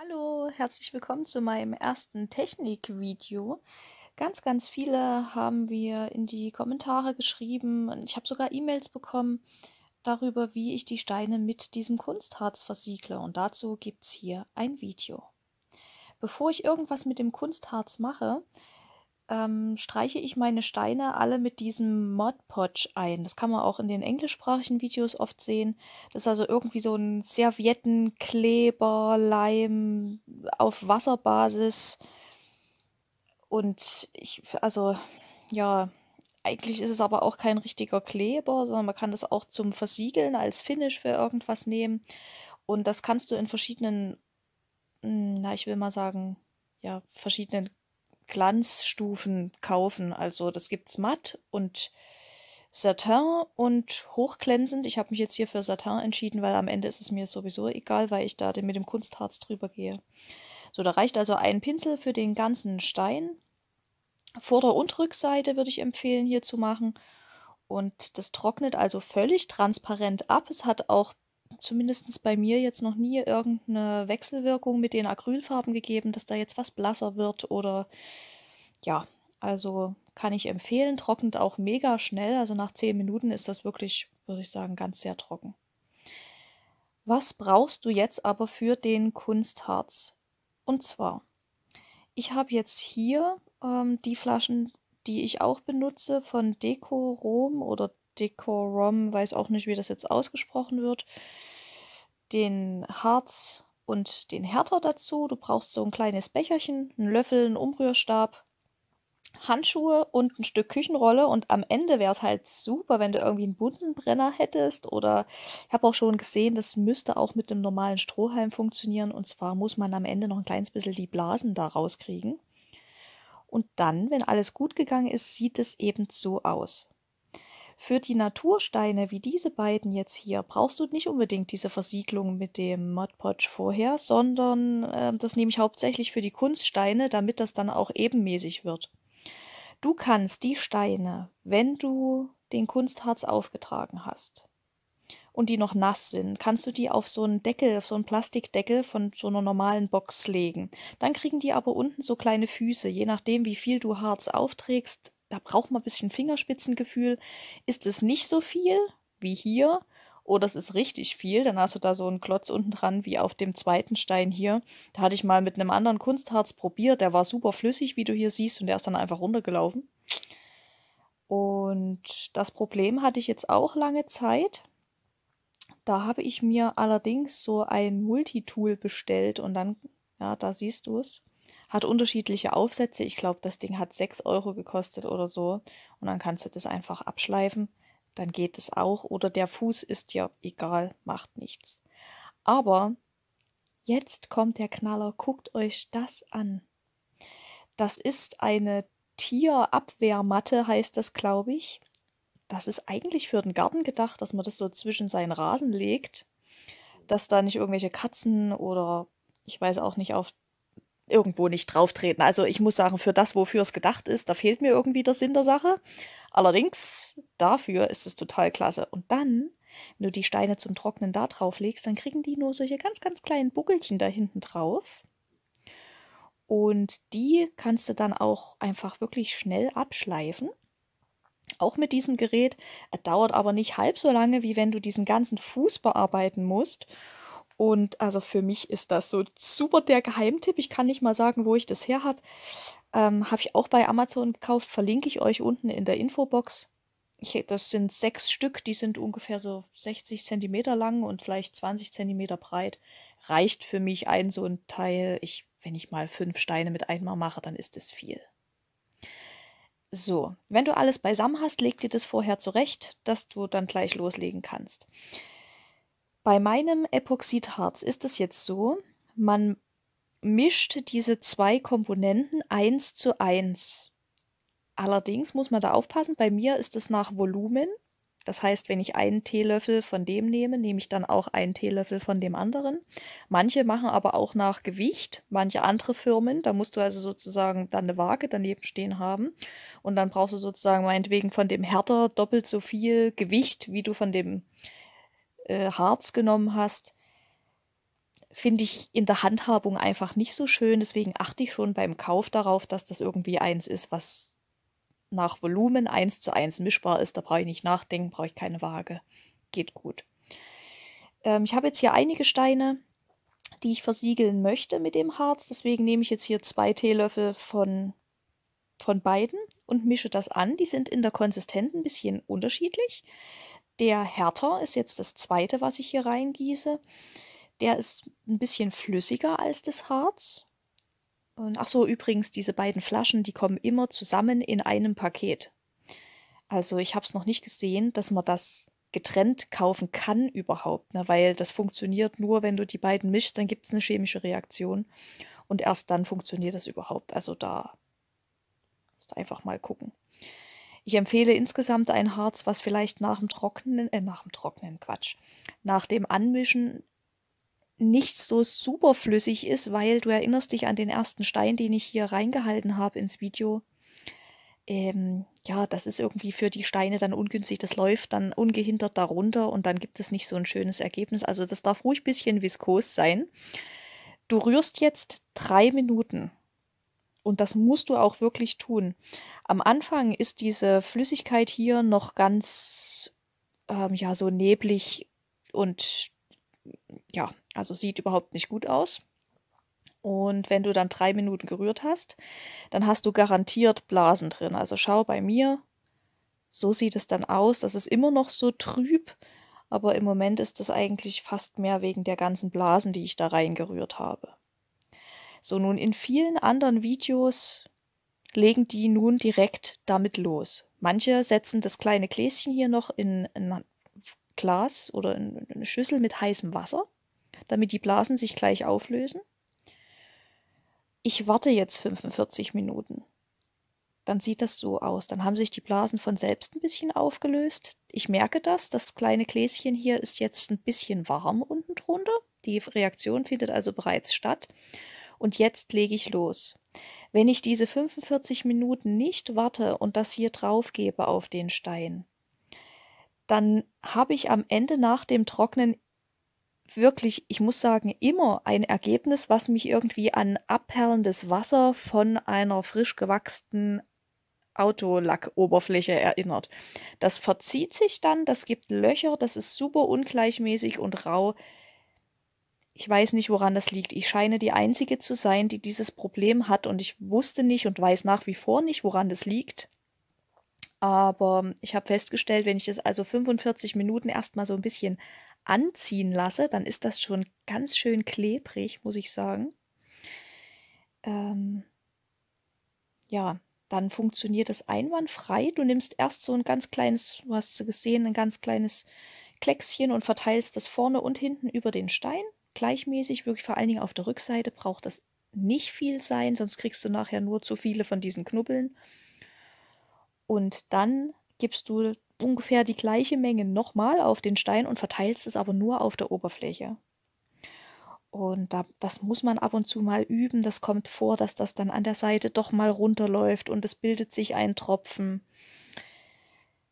Hallo, herzlich willkommen zu meinem ersten Technikvideo. Ganz, ganz viele haben wir in die Kommentare geschrieben und ich habe sogar E-Mails bekommen darüber, wie ich die Steine mit diesem Kunstharz versiegle und dazu gibt es hier ein Video. Bevor ich irgendwas mit dem Kunstharz mache, ähm, streiche ich meine Steine alle mit diesem Modpodge ein. Das kann man auch in den englischsprachigen Videos oft sehen. Das ist also irgendwie so ein Serviettenkleber, Leim auf Wasserbasis. Und ich, also, ja, eigentlich ist es aber auch kein richtiger Kleber, sondern man kann das auch zum Versiegeln als Finish für irgendwas nehmen. Und das kannst du in verschiedenen, hm, na, ich will mal sagen, ja, verschiedenen Glanzstufen kaufen. Also das gibt's matt und Satin und hochglänzend. Ich habe mich jetzt hier für Satin entschieden, weil am Ende ist es mir sowieso egal, weil ich da mit dem Kunstharz drüber gehe. So, da reicht also ein Pinsel für den ganzen Stein. Vorder- und Rückseite würde ich empfehlen hier zu machen. Und das trocknet also völlig transparent ab. Es hat auch zumindest bei mir jetzt noch nie irgendeine Wechselwirkung mit den Acrylfarben gegeben, dass da jetzt was blasser wird oder ja, also kann ich empfehlen. Trocknet auch mega schnell, also nach 10 Minuten ist das wirklich, würde ich sagen, ganz sehr trocken. Was brauchst du jetzt aber für den Kunstharz? Und zwar, ich habe jetzt hier ähm, die Flaschen, die ich auch benutze von Deco Rom oder Decorum, weiß auch nicht, wie das jetzt ausgesprochen wird, den Harz und den Härter dazu. Du brauchst so ein kleines Becherchen, einen Löffel, einen Umrührstab, Handschuhe und ein Stück Küchenrolle. Und am Ende wäre es halt super, wenn du irgendwie einen Bunsenbrenner hättest. Oder ich habe auch schon gesehen, das müsste auch mit einem normalen Strohhalm funktionieren. Und zwar muss man am Ende noch ein kleines bisschen die Blasen da rauskriegen. Und dann, wenn alles gut gegangen ist, sieht es eben so aus. Für die Natursteine wie diese beiden jetzt hier brauchst du nicht unbedingt diese Versiegelung mit dem Modpodge vorher, sondern äh, das nehme ich hauptsächlich für die Kunststeine, damit das dann auch ebenmäßig wird. Du kannst die Steine, wenn du den Kunstharz aufgetragen hast und die noch nass sind, kannst du die auf so einen Deckel, auf so einen Plastikdeckel von so einer normalen Box legen. Dann kriegen die aber unten so kleine Füße. Je nachdem, wie viel du Harz aufträgst, da braucht man ein bisschen Fingerspitzengefühl. Ist es nicht so viel wie hier oder es ist richtig viel, dann hast du da so einen Klotz unten dran wie auf dem zweiten Stein hier. Da hatte ich mal mit einem anderen Kunstharz probiert, der war super flüssig, wie du hier siehst, und der ist dann einfach runtergelaufen. Und das Problem hatte ich jetzt auch lange Zeit. Da habe ich mir allerdings so ein Multitool bestellt und dann, ja, da siehst du es hat unterschiedliche Aufsätze. Ich glaube, das Ding hat 6 Euro gekostet oder so. Und dann kannst du das einfach abschleifen. Dann geht es auch. Oder der Fuß ist ja egal, macht nichts. Aber jetzt kommt der Knaller. Guckt euch das an. Das ist eine Tierabwehrmatte, heißt das, glaube ich. Das ist eigentlich für den Garten gedacht, dass man das so zwischen seinen Rasen legt, dass da nicht irgendwelche Katzen oder ich weiß auch nicht, auf irgendwo nicht drauf treten. Also ich muss sagen, für das, wofür es gedacht ist, da fehlt mir irgendwie der Sinn der Sache. Allerdings, dafür ist es total klasse. Und dann, wenn du die Steine zum Trocknen da drauf legst, dann kriegen die nur solche ganz, ganz kleinen Buckelchen da hinten drauf. Und die kannst du dann auch einfach wirklich schnell abschleifen. Auch mit diesem Gerät. Das dauert aber nicht halb so lange, wie wenn du diesen ganzen Fuß bearbeiten musst. Und also für mich ist das so super der Geheimtipp. Ich kann nicht mal sagen, wo ich das her habe. Ähm, habe ich auch bei Amazon gekauft, verlinke ich euch unten in der Infobox. Ich, das sind sechs Stück, die sind ungefähr so 60 cm lang und vielleicht 20 cm breit. Reicht für mich ein so ein Teil. Ich, wenn ich mal fünf Steine mit einmal mache, dann ist es viel. So, wenn du alles beisammen hast, leg dir das vorher zurecht, dass du dann gleich loslegen kannst. Bei meinem Epoxidharz ist es jetzt so, man mischt diese zwei Komponenten eins zu eins. Allerdings muss man da aufpassen, bei mir ist es nach Volumen. Das heißt, wenn ich einen Teelöffel von dem nehme, nehme ich dann auch einen Teelöffel von dem anderen. Manche machen aber auch nach Gewicht, manche andere Firmen. Da musst du also sozusagen dann eine Waage daneben stehen haben. Und dann brauchst du sozusagen meinetwegen von dem härter doppelt so viel Gewicht, wie du von dem äh, äh, Harz genommen hast, finde ich in der Handhabung einfach nicht so schön. Deswegen achte ich schon beim Kauf darauf, dass das irgendwie eins ist, was nach Volumen eins zu eins mischbar ist. Da brauche ich nicht nachdenken, brauche ich keine Waage. Geht gut. Ähm, ich habe jetzt hier einige Steine, die ich versiegeln möchte mit dem Harz. Deswegen nehme ich jetzt hier zwei Teelöffel von, von beiden und mische das an. Die sind in der Konsistenz ein bisschen unterschiedlich. Der Härter ist jetzt das zweite, was ich hier reingieße. Der ist ein bisschen flüssiger als das Harz. Und ach so, übrigens, diese beiden Flaschen, die kommen immer zusammen in einem Paket. Also ich habe es noch nicht gesehen, dass man das getrennt kaufen kann überhaupt, ne? weil das funktioniert nur, wenn du die beiden mischst, dann gibt es eine chemische Reaktion und erst dann funktioniert das überhaupt. Also da musst du einfach mal gucken. Ich empfehle insgesamt ein Harz, was vielleicht nach dem Trocknen, äh, nach dem Trocknen, Quatsch, nach dem Anmischen nicht so superflüssig ist, weil du erinnerst dich an den ersten Stein, den ich hier reingehalten habe ins Video. Ähm, ja, das ist irgendwie für die Steine dann ungünstig. Das läuft dann ungehindert darunter und dann gibt es nicht so ein schönes Ergebnis. Also das darf ruhig ein bisschen viskos sein. Du rührst jetzt drei Minuten und das musst du auch wirklich tun. Am Anfang ist diese Flüssigkeit hier noch ganz, ähm, ja, so neblig und ja, also sieht überhaupt nicht gut aus. Und wenn du dann drei Minuten gerührt hast, dann hast du garantiert Blasen drin. Also schau bei mir, so sieht es dann aus. Das ist immer noch so trüb, aber im Moment ist das eigentlich fast mehr wegen der ganzen Blasen, die ich da reingerührt habe. So, nun in vielen anderen Videos legen die nun direkt damit los. Manche setzen das kleine Gläschen hier noch in ein Glas oder in eine Schüssel mit heißem Wasser, damit die Blasen sich gleich auflösen. Ich warte jetzt 45 Minuten. Dann sieht das so aus. Dann haben sich die Blasen von selbst ein bisschen aufgelöst. Ich merke das. Das kleine Gläschen hier ist jetzt ein bisschen warm unten drunter. Die Reaktion findet also bereits statt und jetzt lege ich los. Wenn ich diese 45 Minuten nicht warte und das hier drauf gebe auf den Stein, dann habe ich am Ende nach dem Trocknen wirklich, ich muss sagen, immer ein Ergebnis, was mich irgendwie an abperlendes Wasser von einer frisch gewachsenen Autolackoberfläche erinnert. Das verzieht sich dann, das gibt Löcher, das ist super ungleichmäßig und rau. Ich weiß nicht, woran das liegt. Ich scheine die Einzige zu sein, die dieses Problem hat und ich wusste nicht und weiß nach wie vor nicht, woran das liegt. Aber ich habe festgestellt, wenn ich das also 45 Minuten erstmal so ein bisschen anziehen lasse, dann ist das schon ganz schön klebrig, muss ich sagen. Ähm ja, dann funktioniert das einwandfrei. Du nimmst erst so ein ganz kleines, du hast gesehen, ein ganz kleines Kleckschen und verteilst das vorne und hinten über den Stein gleichmäßig, wirklich vor allen Dingen auf der Rückseite braucht das nicht viel sein, sonst kriegst du nachher nur zu viele von diesen Knubbeln. Und dann gibst du ungefähr die gleiche Menge nochmal auf den Stein und verteilst es aber nur auf der Oberfläche. Und da, das muss man ab und zu mal üben. Das kommt vor, dass das dann an der Seite doch mal runterläuft und es bildet sich ein Tropfen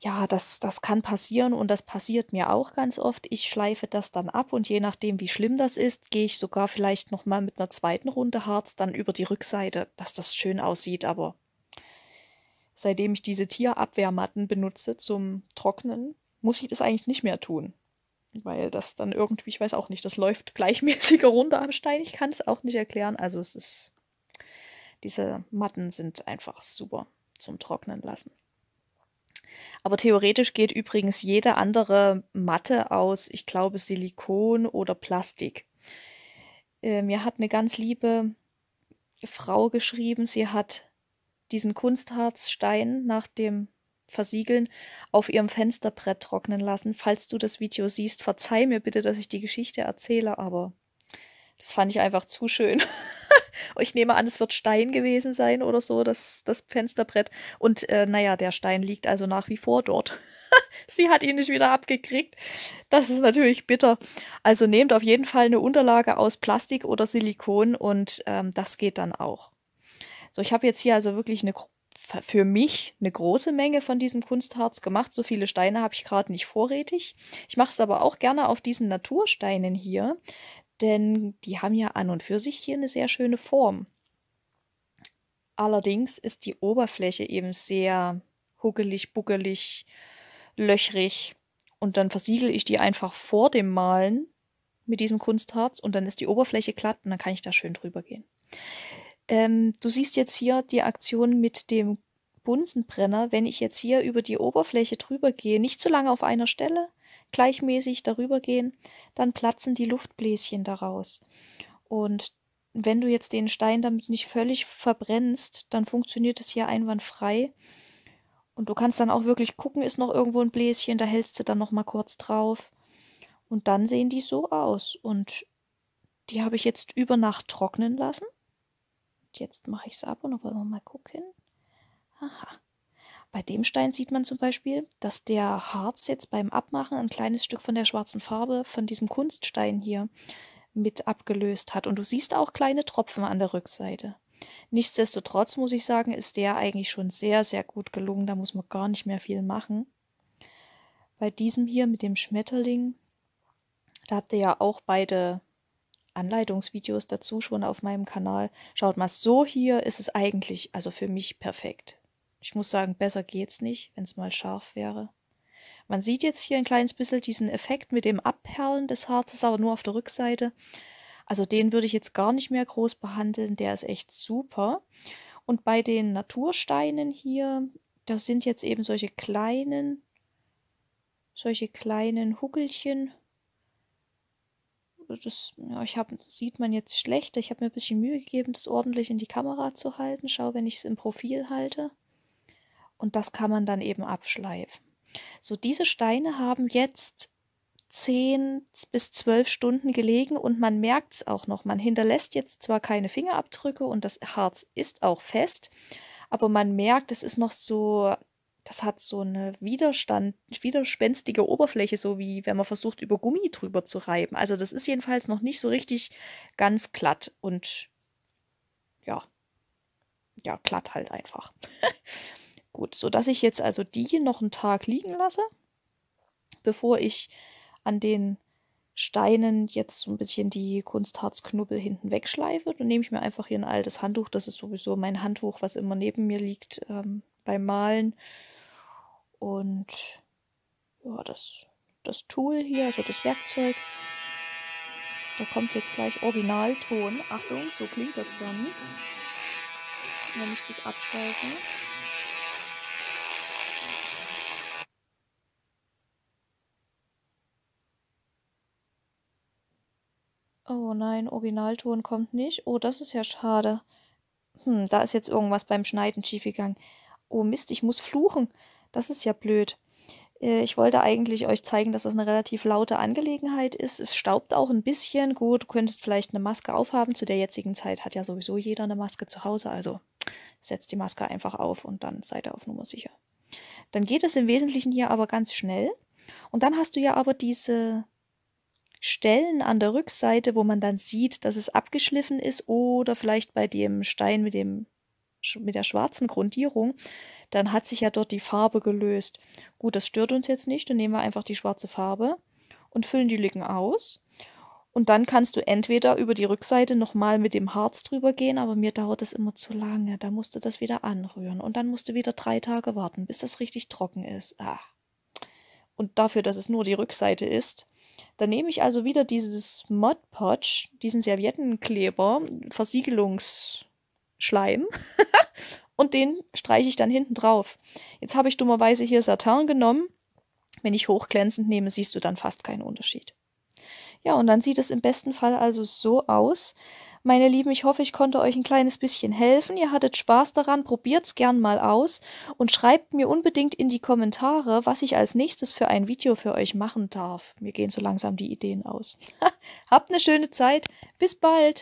ja, das, das kann passieren und das passiert mir auch ganz oft. Ich schleife das dann ab und je nachdem, wie schlimm das ist, gehe ich sogar vielleicht nochmal mit einer zweiten Runde Harz dann über die Rückseite, dass das schön aussieht, aber seitdem ich diese Tierabwehrmatten benutze zum Trocknen, muss ich das eigentlich nicht mehr tun. Weil das dann irgendwie, ich weiß auch nicht, das läuft gleichmäßiger runter am Stein. Ich kann es auch nicht erklären. Also es ist, diese Matten sind einfach super zum Trocknen lassen. Aber theoretisch geht übrigens jede andere Matte aus, ich glaube, Silikon oder Plastik. Ähm, mir hat eine ganz liebe Frau geschrieben, sie hat diesen Kunstharzstein nach dem Versiegeln auf ihrem Fensterbrett trocknen lassen. Falls du das Video siehst, verzeih mir bitte, dass ich die Geschichte erzähle, aber das fand ich einfach zu schön. Ich nehme an, es wird Stein gewesen sein oder so, das, das Fensterbrett. Und äh, naja, der Stein liegt also nach wie vor dort. Sie hat ihn nicht wieder abgekriegt. Das ist natürlich bitter. Also nehmt auf jeden Fall eine Unterlage aus Plastik oder Silikon und ähm, das geht dann auch. So, ich habe jetzt hier also wirklich eine für mich eine große Menge von diesem Kunstharz gemacht. So viele Steine habe ich gerade nicht vorrätig. Ich mache es aber auch gerne auf diesen Natursteinen hier, denn die haben ja an und für sich hier eine sehr schöne Form. Allerdings ist die Oberfläche eben sehr huckelig, buckelig, löchrig und dann versiegel ich die einfach vor dem Malen mit diesem Kunstharz und dann ist die Oberfläche glatt und dann kann ich da schön drüber gehen. Ähm, du siehst jetzt hier die Aktion mit dem Bunsenbrenner. Wenn ich jetzt hier über die Oberfläche drüber gehe, nicht zu lange auf einer Stelle, gleichmäßig darüber gehen, dann platzen die Luftbläschen daraus. Und wenn du jetzt den Stein damit nicht völlig verbrennst, dann funktioniert es hier einwandfrei. Und du kannst dann auch wirklich gucken, ist noch irgendwo ein Bläschen, da hältst du dann nochmal kurz drauf. Und dann sehen die so aus. Und die habe ich jetzt über Nacht trocknen lassen. Jetzt mache ich es ab und dann wollen wir mal gucken. Aha. Bei dem Stein sieht man zum Beispiel, dass der Harz jetzt beim Abmachen ein kleines Stück von der schwarzen Farbe von diesem Kunststein hier mit abgelöst hat. Und du siehst auch kleine Tropfen an der Rückseite. Nichtsdestotrotz muss ich sagen, ist der eigentlich schon sehr, sehr gut gelungen. Da muss man gar nicht mehr viel machen. Bei diesem hier mit dem Schmetterling, da habt ihr ja auch beide Anleitungsvideos dazu schon auf meinem Kanal. Schaut mal, so hier ist es eigentlich, also für mich perfekt. Ich muss sagen, besser geht's nicht, wenn's mal scharf wäre. Man sieht jetzt hier ein kleines bisschen diesen Effekt mit dem Abperlen des Harzes, aber nur auf der Rückseite. Also den würde ich jetzt gar nicht mehr groß behandeln, der ist echt super. Und bei den Natursteinen hier, da sind jetzt eben solche kleinen, solche kleinen Huckelchen. Das, ja, ich hab, sieht man jetzt schlechter. Ich habe mir ein bisschen Mühe gegeben, das ordentlich in die Kamera zu halten. Schau, wenn ich es im Profil halte und das kann man dann eben abschleifen. So, diese Steine haben jetzt 10 bis 12 Stunden gelegen und man merkt es auch noch. Man hinterlässt jetzt zwar keine Fingerabdrücke und das Harz ist auch fest, aber man merkt, es ist noch so, das hat so eine Widerstand, widerspenstige Oberfläche, so wie wenn man versucht, über Gummi drüber zu reiben. Also das ist jedenfalls noch nicht so richtig ganz glatt und ja, ja, glatt halt einfach. Gut, sodass ich jetzt also die noch einen Tag liegen lasse, bevor ich an den Steinen jetzt so ein bisschen die Kunstharzknubbel hinten wegschleife. Dann nehme ich mir einfach hier ein altes Handtuch. Das ist sowieso mein Handtuch, was immer neben mir liegt ähm, beim Malen. Und ja, das, das Tool hier, also das Werkzeug. Da kommt jetzt gleich Originalton. Achtung, so klingt das dann. Wenn ich das abschalte. Oh nein, Originalton kommt nicht. Oh, das ist ja schade. Hm, da ist jetzt irgendwas beim Schneiden schiefgegangen. Oh Mist, ich muss fluchen. Das ist ja blöd. Äh, ich wollte eigentlich euch zeigen, dass das eine relativ laute Angelegenheit ist. Es staubt auch ein bisschen. Gut, du könntest vielleicht eine Maske aufhaben. Zu der jetzigen Zeit hat ja sowieso jeder eine Maske zu Hause. Also setzt die Maske einfach auf und dann seid ihr auf Nummer sicher. Dann geht es im Wesentlichen hier aber ganz schnell. Und dann hast du ja aber diese Stellen an der Rückseite, wo man dann sieht, dass es abgeschliffen ist oder vielleicht bei dem Stein mit, dem, mit der schwarzen Grundierung, dann hat sich ja dort die Farbe gelöst. Gut, das stört uns jetzt nicht, dann nehmen wir einfach die schwarze Farbe und füllen die Lücken aus. Und dann kannst du entweder über die Rückseite nochmal mit dem Harz drüber gehen, aber mir dauert das immer zu lange. Da musst du das wieder anrühren und dann musst du wieder drei Tage warten, bis das richtig trocken ist. Ah. Und dafür, dass es nur die Rückseite ist, dann nehme ich also wieder dieses Mod Podge, diesen Serviettenkleber, Versiegelungsschleim, und den streiche ich dann hinten drauf. Jetzt habe ich dummerweise hier Satin genommen. Wenn ich hochglänzend nehme, siehst du dann fast keinen Unterschied. Ja, und dann sieht es im besten Fall also so aus. Meine Lieben, ich hoffe, ich konnte euch ein kleines bisschen helfen. Ihr hattet Spaß daran, probiert's gern mal aus und schreibt mir unbedingt in die Kommentare, was ich als nächstes für ein Video für euch machen darf. Mir gehen so langsam die Ideen aus. Habt eine schöne Zeit. Bis bald.